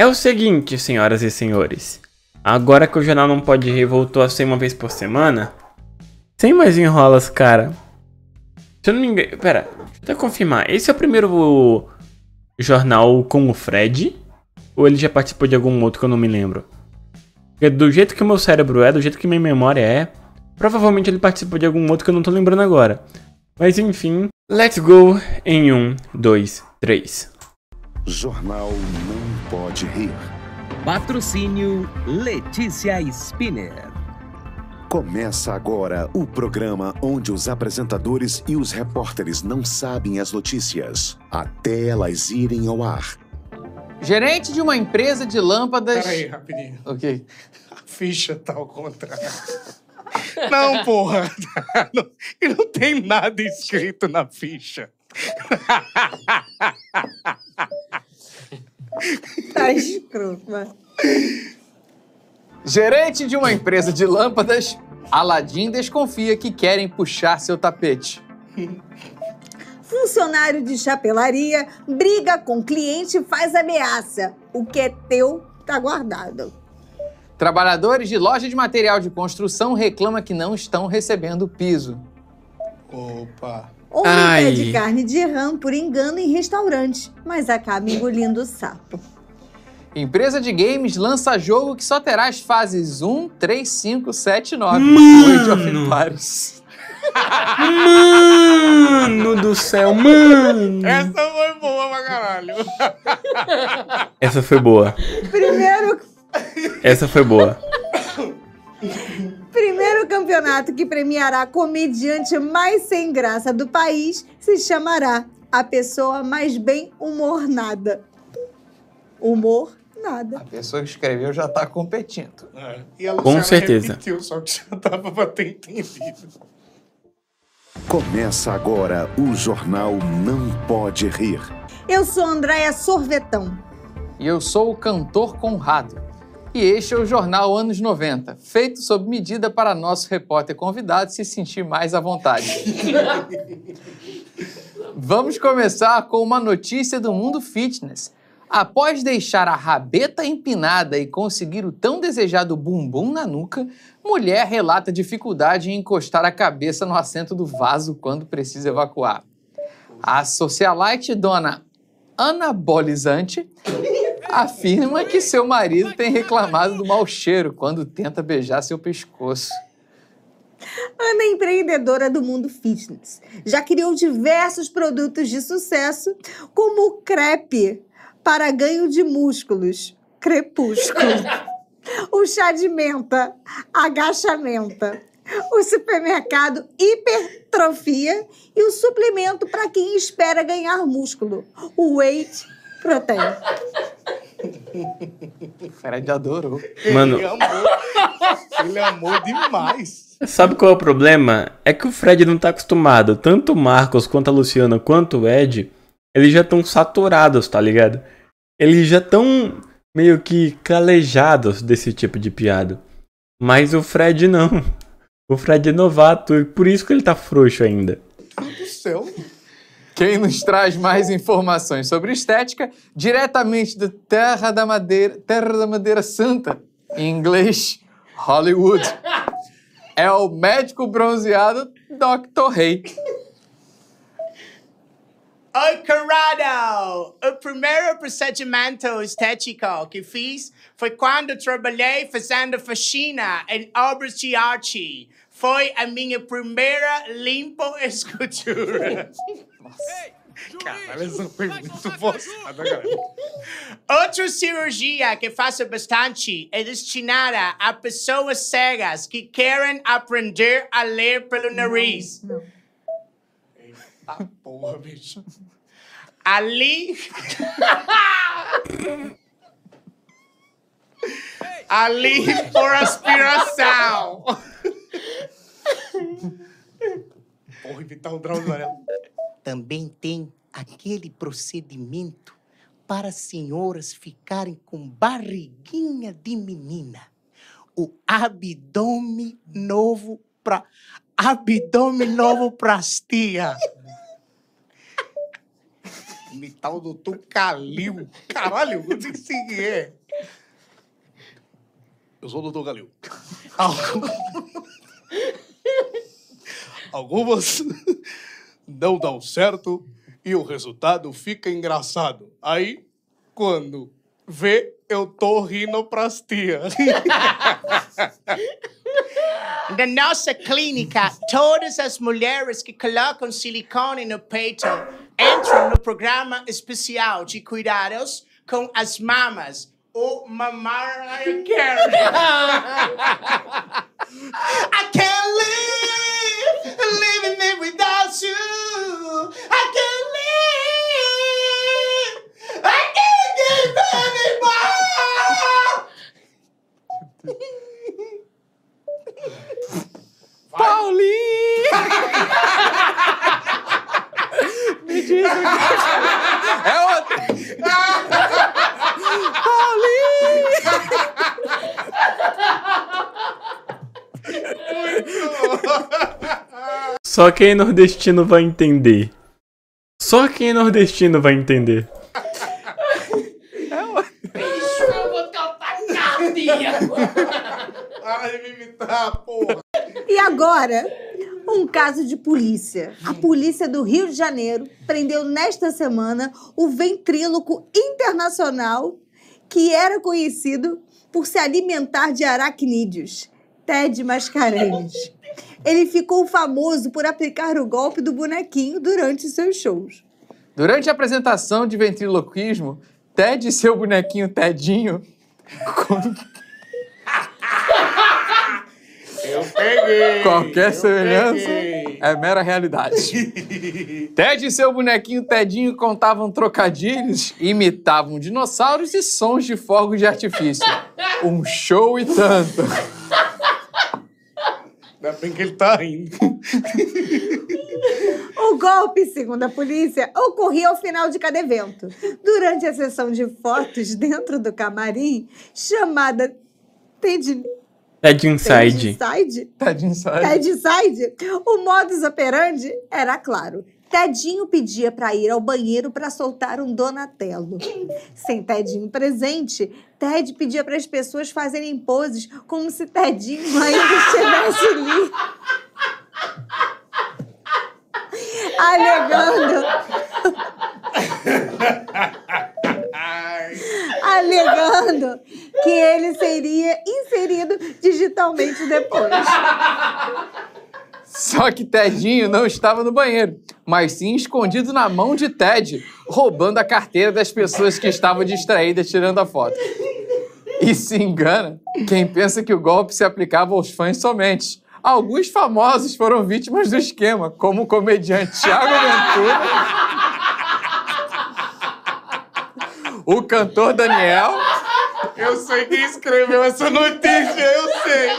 É o seguinte, senhoras e senhores. Agora que o Jornal Não Pode Rir voltou a ser uma vez por semana, sem mais enrolas, cara. Se eu não me engano. Pera, deixa eu até confirmar. Esse é o primeiro jornal com o Fred? Ou ele já participou de algum outro que eu não me lembro? Porque do jeito que o meu cérebro é, do jeito que minha memória é, provavelmente ele participou de algum outro que eu não tô lembrando agora. Mas enfim, let's go em um, dois, três. Jornal Não Pode Rir. Patrocínio Letícia Spinner. Começa agora o programa onde os apresentadores e os repórteres não sabem as notícias até elas irem ao ar. Gerente de uma empresa de lâmpadas. Peraí, rapidinho. Ok. A ficha tá ao contrário. Não, porra. Não, e não tem nada escrito na ficha. Tá escroto, Gerente de uma empresa de lâmpadas, Aladim desconfia que querem puxar seu tapete. Funcionário de chapelaria briga com cliente e faz ameaça. O que é teu tá guardado. Trabalhadores de loja de material de construção reclamam que não estão recebendo piso. Opa! Ou um pé de carne de rã por engano em restaurante, mas acaba engolindo o sapo. Empresa de games lança jogo que só terá as fases 1, 3, 5, 7 9. Mano. Mano do céu, mano! Essa foi boa pra caralho. Essa foi boa. Primeiro. Essa foi boa campeonato que premiará a comediante mais sem graça do país se chamará A Pessoa Mais Bem Humornada. Humor nada. A pessoa que escreveu já está competindo. É. E a Com certeza. Repetiu, só que já estava para ter entendido. Começa agora o Jornal Não Pode Rir. Eu sou Andréia Sorvetão. E eu sou o cantor Conrado. E este é o Jornal Anos 90, feito sob medida para nosso repórter convidado se sentir mais à vontade. Vamos começar com uma notícia do mundo fitness. Após deixar a rabeta empinada e conseguir o tão desejado bumbum na nuca, mulher relata dificuldade em encostar a cabeça no assento do vaso quando precisa evacuar. A socialite dona anabolizante afirma que seu marido tem reclamado do mau cheiro quando tenta beijar seu pescoço. Ana é empreendedora do mundo fitness. Já criou diversos produtos de sucesso, como o crepe para ganho de músculos, crepúsculo, o chá de menta, agachamento; o supermercado hipertrofia e o suplemento para quem espera ganhar músculo, o weight Proteína. Fred adorou. Mano. Ele amou. Ele amou demais. Sabe qual é o problema? É que o Fred não tá acostumado. Tanto o Marcos, quanto a Luciana, quanto o Ed, eles já estão saturados, tá ligado? Eles já estão meio que calejados desse tipo de piada. Mas o Fred não. O Fred é novato e por isso que ele tá frouxo ainda. Meu Deus do céu. Quem nos traz mais informações sobre estética, diretamente da Terra da Madeira, Terra da Madeira Santa, em inglês, Hollywood. É o médico bronzeado Dr. Rei. O Corrado! O primeiro procedimento estético que fiz foi quando trabalhei fazendo faxina em obras de arte. Foi a minha primeira limpo escultura. Ei, juiz, Caralho, isso foi muito cara. Outra cirurgia que faço bastante é destinada a pessoas cegas que querem aprender a ler pelo nariz. Não, não. Eita porra, bicho. Ali. Ali por aspiração. Porra, Vital Drauzio, também tem aquele procedimento para as senhoras ficarem com barriguinha de menina. O abdômen novo para abdômen novo plastia. Me tal tá doutor Calil. Caralho, eu que sei é. Eu sou o doutor Calil. Algumas... Algumas não dão certo e o resultado fica engraçado. Aí, quando vê, eu tô rinoplastia. Na nossa clínica, todas as mulheres que colocam silicone no peito entram no programa especial de cuidados com as mamas, o Mamar Care. I can't live! believe in me without you. I can't. Só quem nordestino vai entender. Só quem nordestino vai entender. Bicho, eu vou tocar cardia! Ai, me imitar, porra! E agora, um caso de polícia. A polícia do Rio de Janeiro prendeu nesta semana o ventríloco internacional que era conhecido por se alimentar de aracnídeos, Ted Mascarenhas ele ficou famoso por aplicar o golpe do bonequinho durante seus shows. Durante a apresentação de ventriloquismo, Ted e seu bonequinho Tedinho. Eu peguei! Qualquer eu semelhança peguei. é mera realidade. Ted e seu bonequinho Tedinho contavam trocadilhos, imitavam dinossauros e sons de fogos de artifício. Um show e tanto. Ainda bem que ele tá rindo. o golpe, segundo a polícia, ocorria ao final de cada evento. Durante a sessão de fotos dentro do camarim, chamada TED... TED tá Inside. TED Inside? TED tá Inside. TED Inside. O modus operandi era claro Tedinho pedia para ir ao banheiro para soltar um Donatello. Sem Tedinho presente, Ted pedia para as pessoas fazerem poses como se Tedinho ainda estivesse ali. Alegando. alegando que ele seria inserido digitalmente depois. Só que Tedinho não estava no banheiro, mas sim escondido na mão de Ted, roubando a carteira das pessoas que estavam distraídas tirando a foto. E se engana quem pensa que o golpe se aplicava aos fãs somente. Alguns famosos foram vítimas do esquema, como o comediante Thiago Ventura, o cantor Daniel. Eu sei quem escreveu essa notícia, eu sei!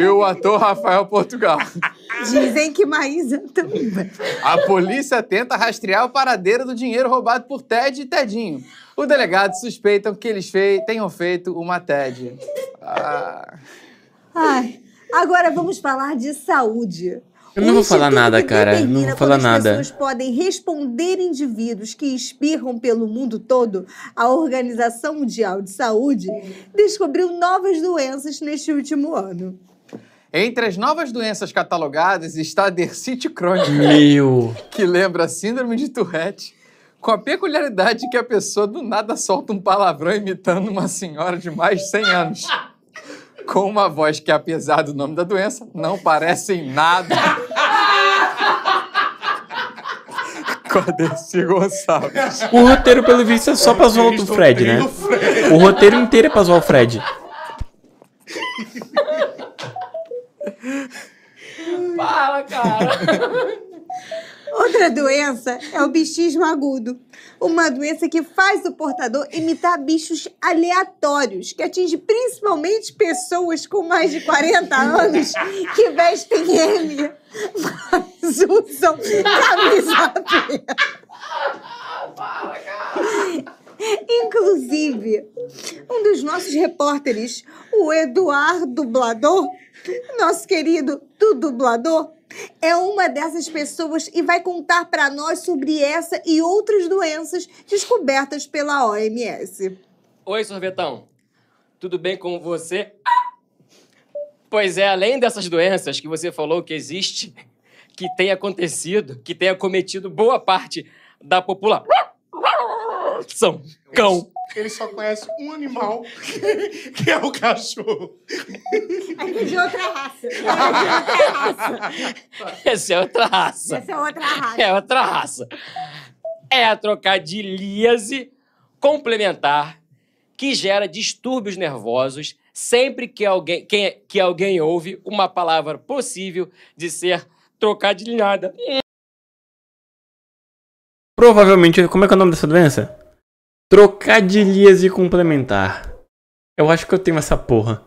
E o ator Rafael Portugal. Dizem que Maísa também. A polícia tenta rastrear o paradeiro do dinheiro roubado por Ted e Tedinho. O delegado suspeita que eles fei tenham feito uma TED. Ah. Ai, agora vamos falar de saúde. Eu não vou falar nada, cara. Não vou falar nada. As pessoas podem responder indivíduos que espirram pelo mundo todo. A Organização Mundial de Saúde descobriu novas doenças neste último ano. Entre as novas doenças catalogadas está a dercite crônica, Meu. que lembra a síndrome de Tourette, com a peculiaridade que a pessoa do nada solta um palavrão imitando uma senhora de mais de 100 anos. Com uma voz que, apesar do nome da doença, não parece em nada com Gonçalves. O roteiro, pelo visto, é só pra zoar o Fred, né? O roteiro inteiro é pra zoar o Fred. fala, cara. Outra doença é o bichismo agudo, uma doença que faz o portador imitar bichos aleatórios, que atinge principalmente pessoas com mais de 40 anos que vestem M, mas usam camisa preta. Fala, cara. Inclusive, um dos nossos repórteres, o Eduardo Dublador, nosso querido do dublador, é uma dessas pessoas e vai contar para nós sobre essa e outras doenças descobertas pela OMS. Oi, sorvetão. Tudo bem com você? Pois é, além dessas doenças que você falou que existe, que tem acontecido, que tem acometido boa parte da população são cão. Ele só conhece um animal, que, é o cachorro. Aqui de outra raça. É de outra raça. Essa é outra raça. Essa é outra raça. É outra raça. É a trocadilíase complementar que gera distúrbios nervosos sempre que alguém, que, que alguém ouve uma palavra possível de ser trocadilhada. Provavelmente, como é que é o nome dessa doença? e complementar. Eu acho que eu tenho essa porra.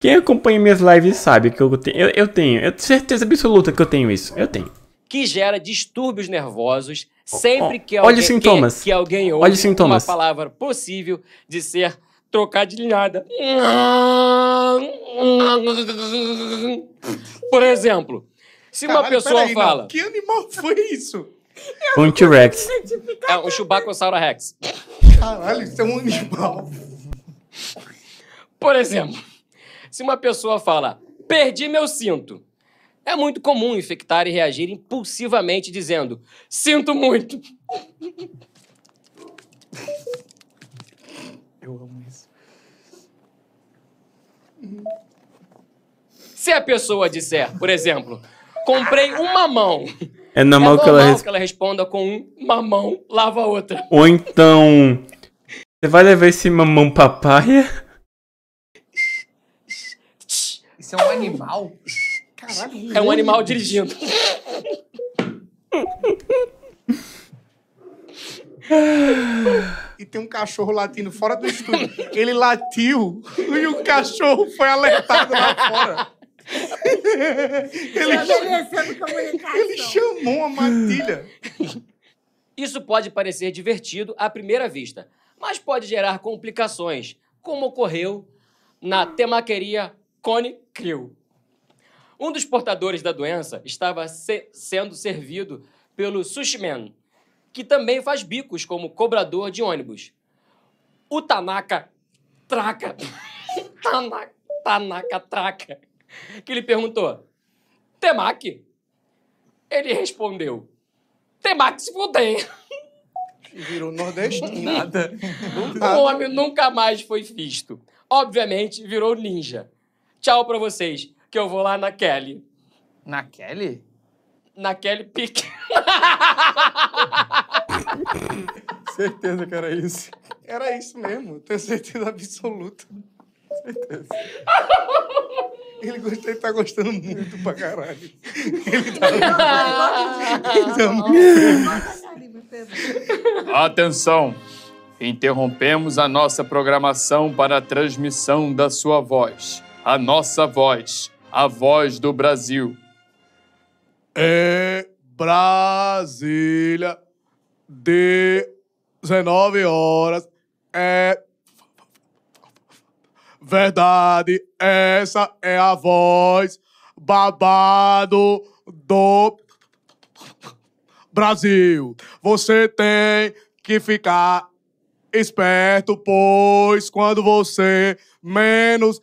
Quem acompanha minhas lives sabe que eu tenho. Eu, eu tenho. Eu tenho certeza absoluta que eu tenho isso. Eu tenho. Que gera distúrbios nervosos sempre que alguém, sintomas. Que, que alguém ouve Olha sintomas. uma palavra possível de ser trocadilhada. Por exemplo, se uma pessoa aí, fala. Não. Que animal foi isso? um T-Rex. É um Chubacossauro Rex. Caralho, isso é um animal. Por exemplo, se uma pessoa fala, perdi meu cinto, é muito comum infectar e reagir impulsivamente dizendo, sinto muito. Eu amo isso. Se a pessoa disser, por exemplo, comprei uma mão é normal, é normal que, ela res... que, ela responda com um mamão, lava a outra. Ou então, você vai levar esse mamão papaya? Isso é um animal? Caralho. É um animal dirigindo. e tem um cachorro latindo fora do estúdio. Ele latiu e o cachorro foi alertado lá fora ele, ele chamou a matilha. Isso pode parecer divertido à primeira vista, mas pode gerar complicações, como ocorreu na temaqueria Cone Crew. Um dos portadores da doença estava se sendo servido pelo Sushi Man, que também faz bicos como cobrador de ônibus. O Tanaka Traca. Tanaka, Tanaka Traca que lhe perguntou: Temac? Ele respondeu: Temac se fuder. Virou nordestino. Nada. Nada. O homem nunca mais foi visto. Obviamente, virou ninja. Tchau pra vocês, que eu vou lá na Kelly. Na Kelly? Na Kelly Pique. certeza que era isso. Era isso mesmo, tenho certeza absoluta. Ele está tá gostando muito pra caralho. Ele tá. gostando. Ah. Tá muito Atenção! Interrompemos a nossa programação para a transmissão da sua voz. A nossa voz. A voz do Brasil. É Brasília. 19 horas. É Verdade, essa é a voz babado do Brasil. Você tem que ficar esperto, pois quando você menos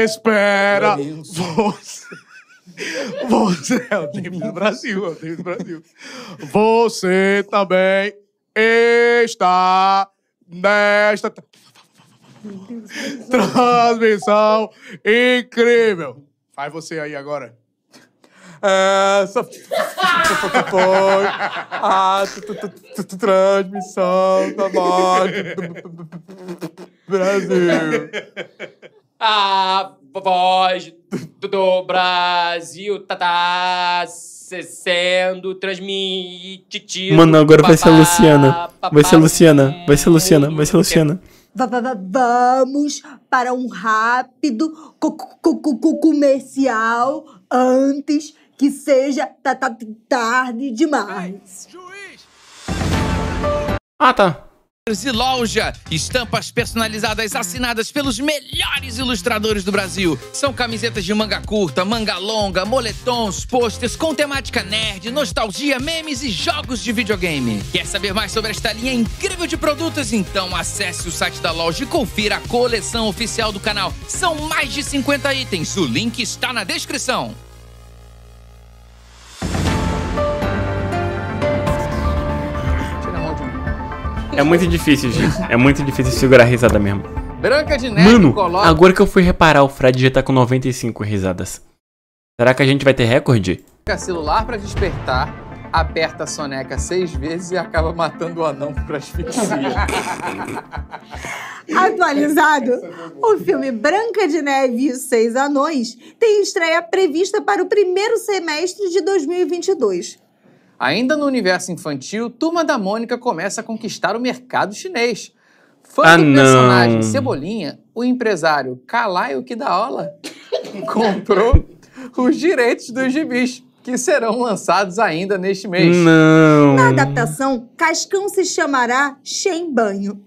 espera, você. Você é o time do Brasil, é o time do Brasil. Você também está nesta Transmissão incrível. Faz você aí agora. Essa foi a transmissão da morte do Brasil. A voz do Brasil tá, tá sendo transmitida. Mano, agora vai ser a Luciana. Vai ser a Luciana. Vai ser a Luciana. Vai ser a Luciana. Vai ser a Luciana vamos para um rápido comercial antes que seja tarde demais. Ah, tá e loja. Estampas personalizadas assinadas pelos melhores ilustradores do Brasil. São camisetas de manga curta, manga longa, moletons, posters com temática nerd, nostalgia, memes e jogos de videogame. Quer saber mais sobre esta linha incrível de produtos? Então acesse o site da loja e confira a coleção oficial do canal. São mais de 50 itens. O link está na descrição. É muito difícil, gente. É muito difícil segurar a risada mesmo. Branca de neve Mano, coloca... agora que eu fui reparar, o Fred já tá com 95 risadas. Será que a gente vai ter recorde? Celular para despertar, aperta a soneca seis vezes e acaba matando o anão por asfixia. Atualizado, o filme Branca de Neve e os Seis Anões tem estreia prevista para o primeiro semestre de 2022. Ainda no universo infantil, Turma da Mônica começa a conquistar o mercado chinês. Fã ah, do personagem não. Cebolinha, o empresário Kalaio Kidaola comprou os direitos dos gibis, que serão lançados ainda neste mês. Não. Na adaptação, Cascão se chamará Shen Banho.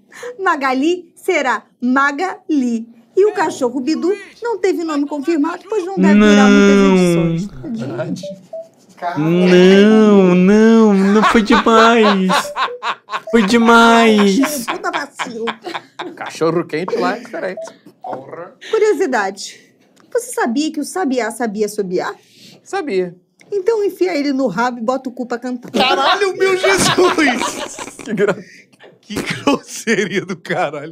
Magali será Magali. E o cachorro Bidu não teve nome confirmado, pois não deve durar muitas edições. Verdade. Cara. Não, não, não foi demais. foi demais. Puta vacilo. Cachorro quente lá é diferente. Porra. Curiosidade. Você sabia que o sabiá sabia sobiar? Sabia. Então enfia ele no rabo e bota o cu pra cantar. Caralho, meu Jesus! que, gra... que grosseria do caralho.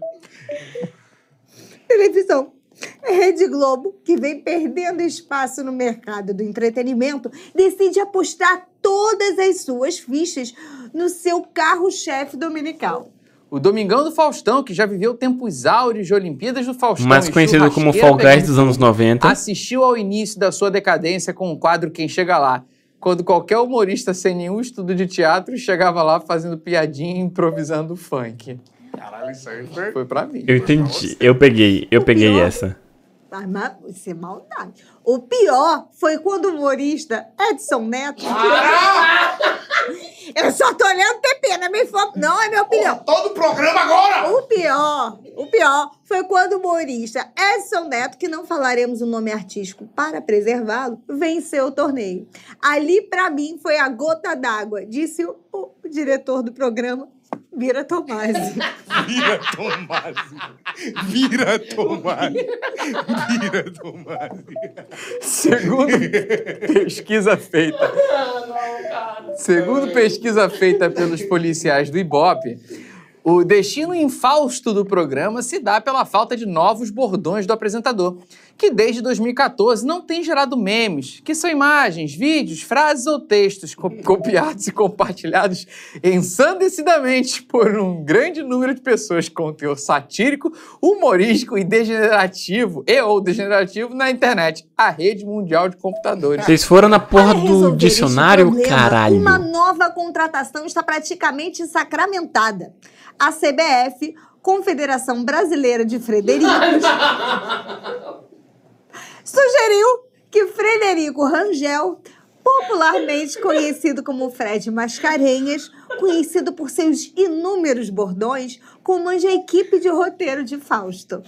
Televisão. A Rede Globo, que vem perdendo espaço no mercado do entretenimento, decide apostar todas as suas fichas no seu carro-chefe dominical. O Domingão do Faustão, que já viveu tempos áureos de Olimpíadas do Faustão. Mais conhecido como Fall dos anos 90. Assistiu ao início da sua decadência com o quadro Quem Chega Lá, quando qualquer humorista sem nenhum estudo de teatro chegava lá fazendo piadinha e improvisando funk. Caralho, isso aí foi. Foi pra mim. Eu entendi. Eu peguei, eu o peguei pior, essa. Ah, mas isso é maldade. O pior foi quando o humorista Edson Neto. Ah! Eu só tô olhando TP, não é minha info... não é minha opinião. Porra, todo o programa agora! O pior, o pior foi quando o humorista Edson Neto, que não falaremos o nome artístico para preservá-lo, venceu o torneio. Ali, para mim, foi a gota d'água, disse o, o diretor do programa, Vira Tomasi. Vira Tomasi. Vira Tomasi. Vira Tomasi. Segundo pesquisa feita. Segundo pesquisa feita pelos policiais do Ibope, o destino infausto do programa se dá pela falta de novos bordões do apresentador, que desde 2014 não tem gerado memes, que são imagens, vídeos, frases ou textos copiados e compartilhados ensandecidamente por um grande número de pessoas com conteúdo satírico, humorístico e degenerativo, e ou degenerativo, na internet, a rede mundial de computadores. Vocês foram na porra do dicionário, problema, caralho. Uma nova contratação está praticamente sacramentada a CBF, Confederação Brasileira de Fredericos, sugeriu que Frederico Rangel, popularmente conhecido como Fred Mascarenhas, conhecido por seus inúmeros bordões, comande a equipe de roteiro de Fausto.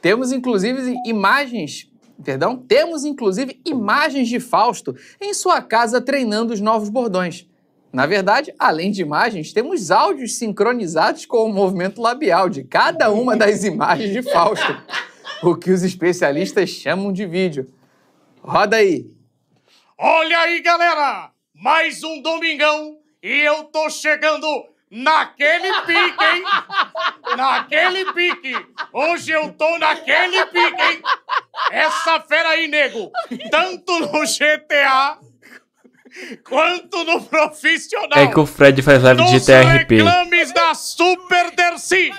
Temos inclusive imagens perdão, temos inclusive imagens de Fausto em sua casa treinando os novos bordões. Na verdade, além de imagens, temos áudios sincronizados com o movimento labial de cada uma das imagens de Fausto, o que os especialistas chamam de vídeo. Roda aí. Olha aí, galera! Mais um domingão e eu tô chegando naquele pique, hein? Naquele pique! Hoje eu tô naquele pique, hein? Essa fera aí, nego! Tanto no GTA quanto no profissional. É que o Fred faz live de TRP. reclames da Super Dercy.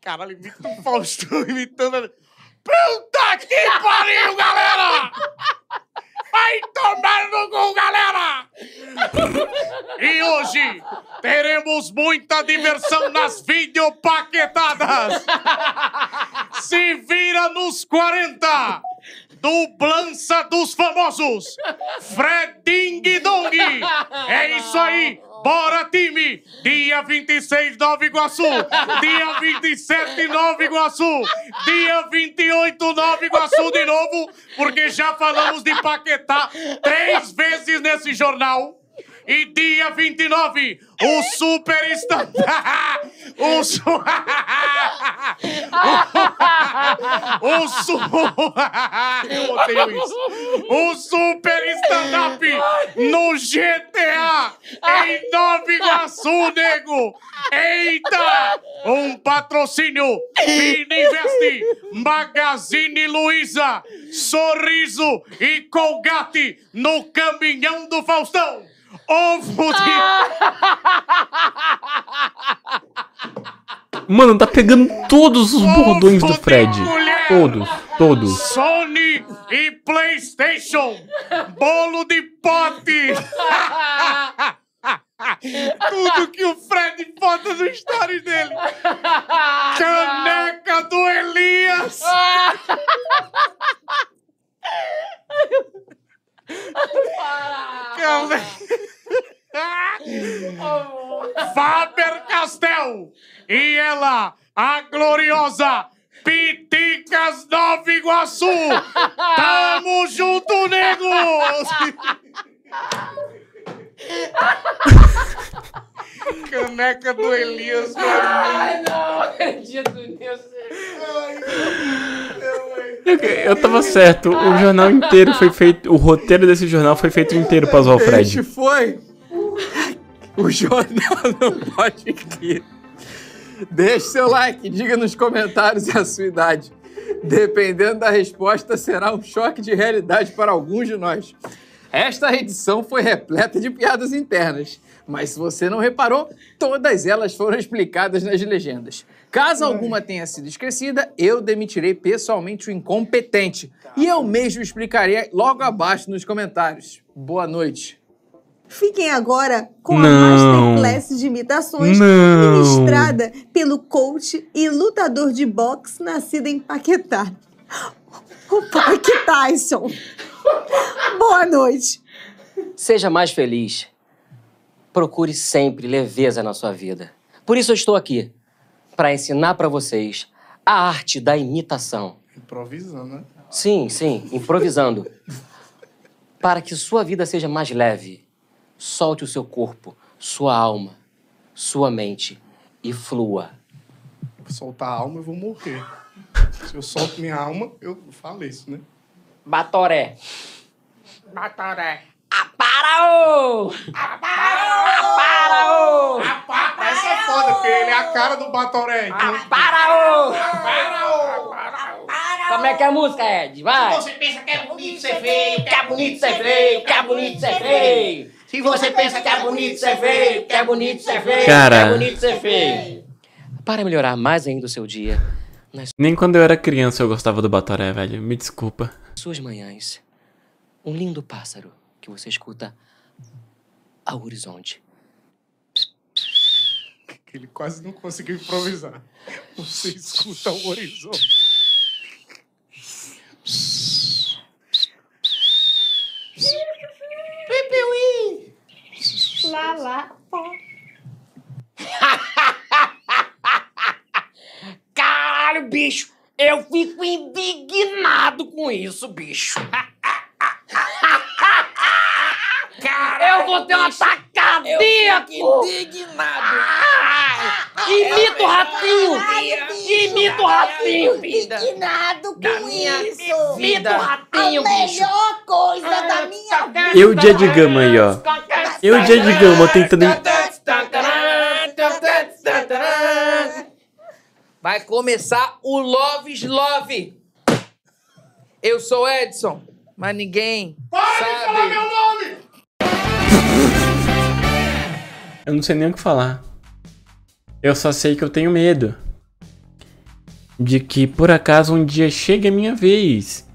Caralho, imita o Faustão imitando... Puta que pariu, galera! Vai tomar no gol, galera! E hoje teremos muita diversão nas videopaquetadas! Se vira nos 40! Dublança dos famosos! Fred Ding Dong! É isso aí! Bora, time! Dia 26, Nova Iguaçu! Dia 27, Nova Iguaçu! Dia 28, Nova Iguaçu de novo, porque já falamos de Paquetá três vezes nesse jornal. E dia 29, o super estandarte. O, su... o, su... Eu odeio isso. O super stand-up no GTA em Nova Iguaçu, nego. Eita! Um patrocínio Pina Magazine Luiza, Sorriso e Colgate no caminhão do Faustão. Mano, tá pegando todos os bordões do Fred. Todos, todos. Sony e PlayStation. Bolo de pote. Tudo que o Fred bota no stories dele. Caneca do Elias. Para! Calma. Faber Castel e ela, a gloriosa Piticas Nova Iguaçu. Tamo junto, nego! Caneca do Elias. Ai, não acredito nisso. Ai, meu Deus. Eu tava certo. O ah. jornal inteiro foi feito. O roteiro desse jornal foi feito inteiro pra zoar o Fred. Este foi. O jornal não pode rir. Deixe seu like, diga nos comentários a sua idade. Dependendo da resposta, será um choque de realidade para alguns de nós. Esta edição foi repleta de piadas internas, mas se você não reparou, todas elas foram explicadas nas legendas. Caso alguma tenha sido esquecida, eu demitirei pessoalmente o incompetente. Tá. E eu mesmo explicarei logo abaixo nos comentários. Boa noite. Fiquem agora com Não. a masterclass de imitações ministrada pelo coach e lutador de boxe nascido em Paquetá. O Pac Tyson. Boa noite. Seja mais feliz. Procure sempre leveza na sua vida. Por isso eu estou aqui para ensinar para vocês a arte da imitação. Improvisando, né? Sim, sim, improvisando. para que sua vida seja mais leve, solte o seu corpo, sua alma, sua mente e flua. soltar a alma, eu vou morrer. Se eu solto minha alma, eu faleço, né? Batoré. Batoré. Aparaô! Aparaô! Aparaô! Essa é foda, porque ele é a cara do Batoré. Aparaô! Então. Aparaô! Como é que é a música, Ed? Vai! Se você pensa que é bonito você feio, que é bonito você feio, que é bonito você feio. Se você pensa que é bonito você feio, que é bonito você feio, que é bonito você feio. Para melhorar mais ainda o seu dia. Nas... Nem quando eu era criança eu gostava do Batoré, velho. Me desculpa. Suas manhãs. Um lindo pássaro que você escuta ao horizonte. Ele quase não conseguiu improvisar. Você escuta ao horizonte. Pepeuí, Lá, lá, Caralho, bicho! Eu fico indignado com isso, bicho! eu vou ter um tacadinha! pô! indignado! Ah, ah, o ratinho! Imita o ratinho! Indignado com isso! Imita o ratinho, bicho! A melhor coisa ah, da minha tá vida! Eu o dia de gama aí, ó. Eu o dia de gama tentando... Vai começar o Love's Love. Eu sou Edson, mas ninguém Para sabe. de falar meu nome! Eu não sei nem o que falar. Eu só sei que eu tenho medo. De que por acaso um dia chegue a minha vez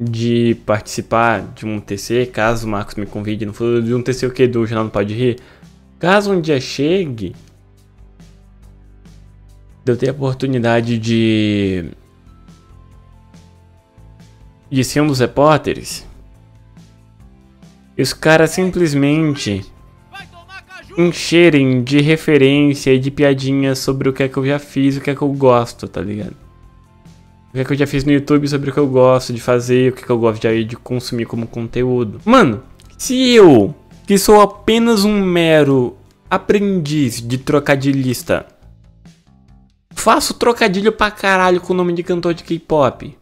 de participar de um TC, caso o Marcos me convide no futuro, de um TC o que do Jornal Não Pode Rir. Caso um dia chegue, eu ter a oportunidade de. de ser um dos repórteres. E os caras simplesmente encherem de referência e de piadinhas sobre o que é que eu já fiz, o que é que eu gosto, tá ligado? O que é que eu já fiz no YouTube sobre o que eu gosto de fazer, o que, é que eu gosto de, de consumir como conteúdo. Mano, se eu, que sou apenas um mero aprendiz de trocadilhista, faço trocadilho pra caralho com o nome de cantor de K-pop.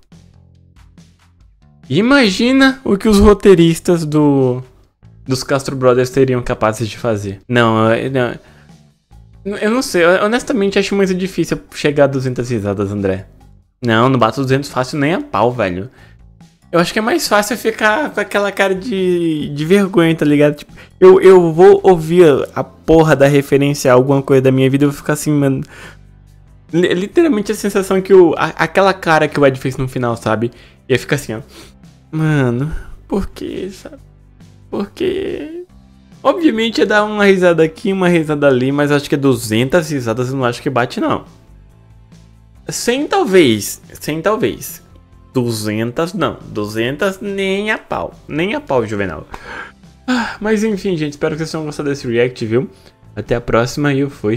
Imagina o que os roteiristas do dos Castro Brothers seriam capazes de fazer. Não, não. Eu não sei, eu honestamente acho muito difícil chegar a 200 risadas, André. Não, não bato 200 fácil nem a pau, velho. Eu acho que é mais fácil ficar com aquela cara de, de vergonha, tá ligado? Tipo, eu, eu vou ouvir a porra da referência a alguma coisa da minha vida e vou ficar assim, mano. Literalmente a sensação que o. A, aquela cara que o Ed fez no final, sabe? E aí fica assim, ó. Mano, por que, sabe? Porque. Obviamente é dar uma risada aqui, uma risada ali, mas acho que 200 é risadas eu não acho que bate, não. 100 talvez, 100 talvez. 200 não, 200 nem a pau, nem a pau, Juvenal. Ah, mas enfim, gente, espero que vocês tenham gostado desse react, viu? Até a próxima e eu fui.